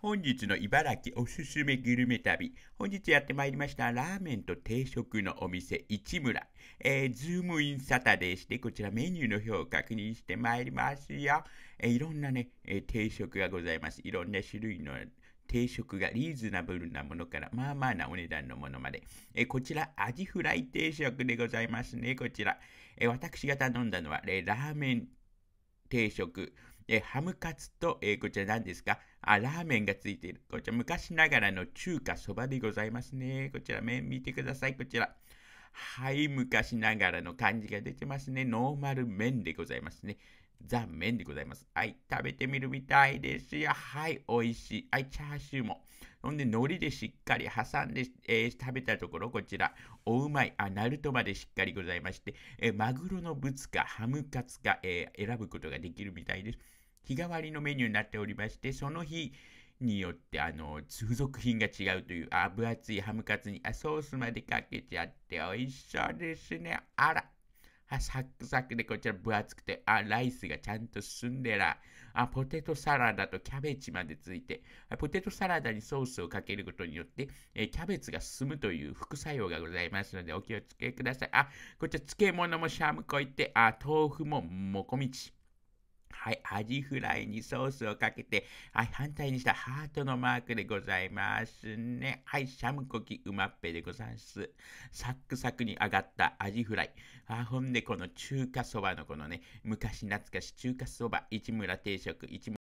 本日の茨城おすすめグルメ旅。本日やってまいりましたラーメンと定食のお店市村。えー、ズームインサタデーして、こちらメニューの表を確認してまいりますよ。えー、いろんなね、えー、定食がございます。いろんな種類の定食がリーズナブルなものからまあまあなお値段のものまで、えこちらアジフライ定食でございますねこちら、え私が頼んだのは、えラーメン定食えハムカツと、えこちら何ですかあ、ラーメンがついている。こちら昔ながらの中華そばでございますね。こちら麺見てください。こちら。はい、昔ながらの感じが出てますね。ノーマル麺でございますね。ザ・麺でございます。はい、食べてみるみたいですよ。はい、美味しい。はい、チャーシューも。ほんで、海苔でしっかり挟んで、えー、食べたところ、こちら、おうまい、あ、ナルトまでしっかりございまして、えー、マグロのブツか、ハムカツか、えー、選ぶことができるみたいです。日替わりのメニューになっておりまして、その日によって、あの、付属品が違うという、あ、分厚いハムカツに、あ、ソースまでかけちゃって、美味しそうですね。あら。あサクサクでこちら分厚くて、あ、ライスがちゃんと進んでら、あ、ポテトサラダとキャベツまでついて、ポテトサラダにソースをかけることによって、えキャベツが進むという副作用がございますのでお気をつけください。あ、こちら漬物もシャムコいて、あ、豆腐ももこみち。はい、アジフライにソースをかけて、はい、反対にしたハートのマークでございますね。はい、シャムコキうまっぺでございます。サックサクに揚がったアジフライ。あ、ほんでこの中華そばのこのね、昔懐かし中華そば、市村定食、市村